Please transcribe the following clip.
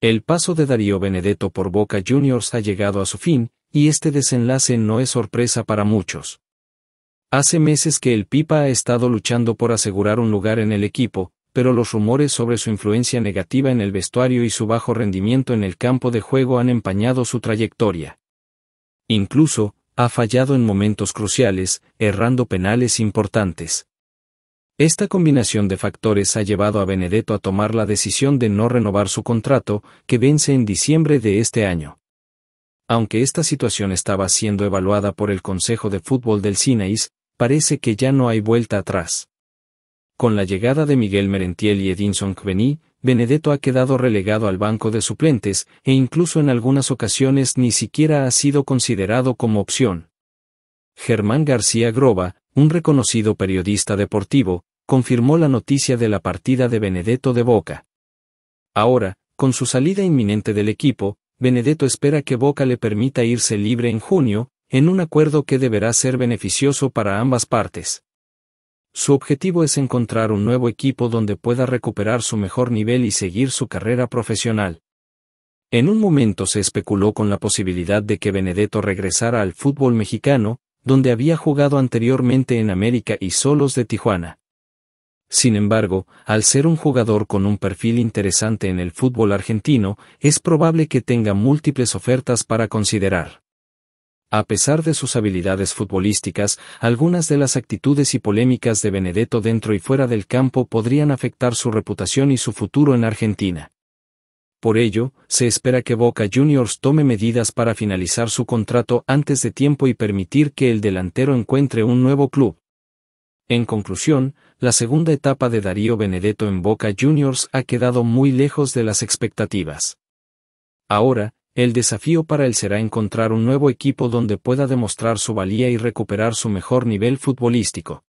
El paso de Darío Benedetto por Boca Juniors ha llegado a su fin, y este desenlace no es sorpresa para muchos. Hace meses que el Pipa ha estado luchando por asegurar un lugar en el equipo, pero los rumores sobre su influencia negativa en el vestuario y su bajo rendimiento en el campo de juego han empañado su trayectoria. Incluso, ha fallado en momentos cruciales, errando penales importantes. Esta combinación de factores ha llevado a Benedetto a tomar la decisión de no renovar su contrato, que vence en diciembre de este año. Aunque esta situación estaba siendo evaluada por el Consejo de Fútbol del Sinais, parece que ya no hay vuelta atrás. Con la llegada de Miguel Merentiel y Edinson Kveni, Benedetto ha quedado relegado al banco de suplentes e incluso en algunas ocasiones ni siquiera ha sido considerado como opción. Germán García Groba, un reconocido periodista deportivo, confirmó la noticia de la partida de Benedetto de Boca. Ahora, con su salida inminente del equipo, Benedetto espera que Boca le permita irse libre en junio, en un acuerdo que deberá ser beneficioso para ambas partes. Su objetivo es encontrar un nuevo equipo donde pueda recuperar su mejor nivel y seguir su carrera profesional. En un momento se especuló con la posibilidad de que Benedetto regresara al fútbol mexicano, donde había jugado anteriormente en América y Solos de Tijuana. Sin embargo, al ser un jugador con un perfil interesante en el fútbol argentino, es probable que tenga múltiples ofertas para considerar. A pesar de sus habilidades futbolísticas, algunas de las actitudes y polémicas de Benedetto dentro y fuera del campo podrían afectar su reputación y su futuro en Argentina. Por ello, se espera que Boca Juniors tome medidas para finalizar su contrato antes de tiempo y permitir que el delantero encuentre un nuevo club. En conclusión, la segunda etapa de Darío Benedetto en Boca Juniors ha quedado muy lejos de las expectativas. Ahora, el desafío para él será encontrar un nuevo equipo donde pueda demostrar su valía y recuperar su mejor nivel futbolístico.